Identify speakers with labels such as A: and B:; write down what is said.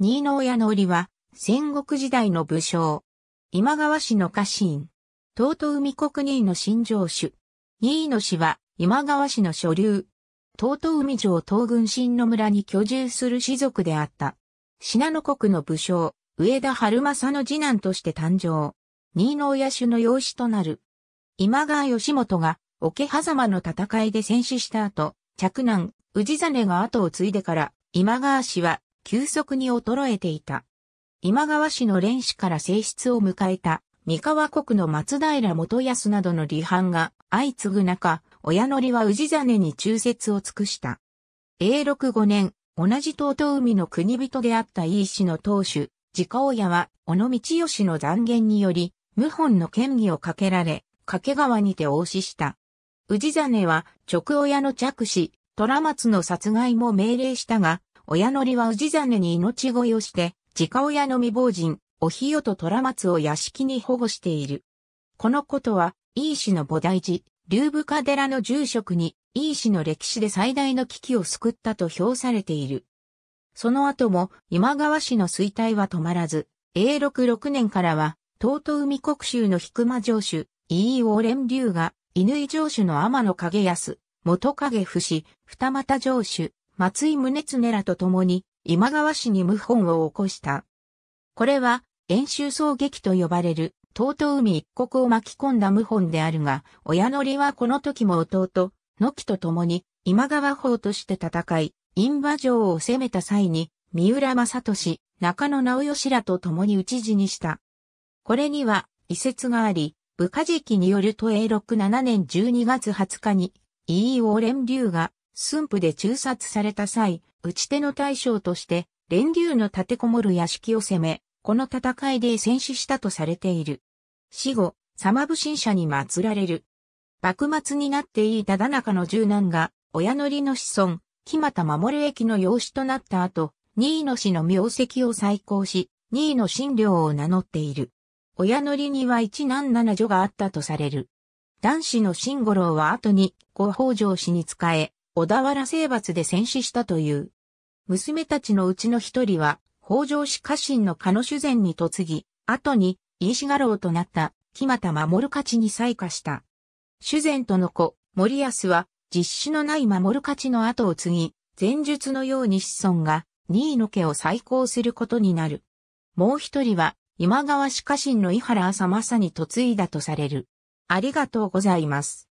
A: 新納屋の売りは、戦国時代の武将。今川氏の家臣。東都海国二位の新城主。二位の氏は、今川氏の所流。東都海城東軍新野村に居住する氏族であった。信濃国の武将、上田春政の次男として誕生。新納屋主の養子となる。今川義元が、桶狭間の戦いで戦死した後、嫡男、氏真が後を継いでから、今川氏は急速に衰えていた。今川氏の連氏から性質を迎えた三河国の松平元康などの離反が相次ぐ中、親則は氏真に忠説を尽くした。永禄5年、同じ東東海の国人であったい氏の当主、自家親は、小野道義の残言により、謀反の権威をかけられ、掛川にて応死した。氏真は、直親の着死、虎松の殺害も命令したが、親乗りは氏真に命乞いをして、自家親の未亡人、おひよと虎松を屋敷に保護している。このことは、いい氏の菩提寺、竜武家寺の住職に、いい氏の歴史で最大の危機を救ったと評されている。その後も、今川氏の衰退は止まらず、永禄6年からは、東都海国州の引間城主、伊井王連竜が、井城主の天野影康、元影不死、二股城主、松井宗常らと共に今川氏に謀反を起こした。これは、遠州総撃と呼ばれる、遠東海一国を巻き込んだ謀反であるが、親りはこの時も弟、野木と共に今川法として戦い、陰馬城を攻めた際に、三浦正俊、中野直義らと共に討ち死にした。これには、遺説があり、部下時期によると永禄7年12月20日に、飯尾連竜が駿府で中殺された際、打ち手の大将として、連竜の立てこもる屋敷を攻め、この戦いで戦死したとされている。死後、様不神者に祀られる。幕末になっていた田中の十男が、親乗りの子孫、木又守駅の養子となった後、二位の氏の名跡を再興し、二位の新領を名乗っている。親乗りには一男七女があったとされる。男子の新五郎は後に、ご北条氏に仕え、小田原征伐で戦死したという。娘たちのうちの一人は、北条氏家臣の鹿野修善に嫁ぎ、後に、飯志画郎となった、木又守勝に再下した。修善との子、森安は、実子のない守勝の後を継ぎ、前述のように子孫が、位の家を再興することになる。もう一人は、今川氏家臣の井原浅政に嫁いだとされる。ありがとうございます。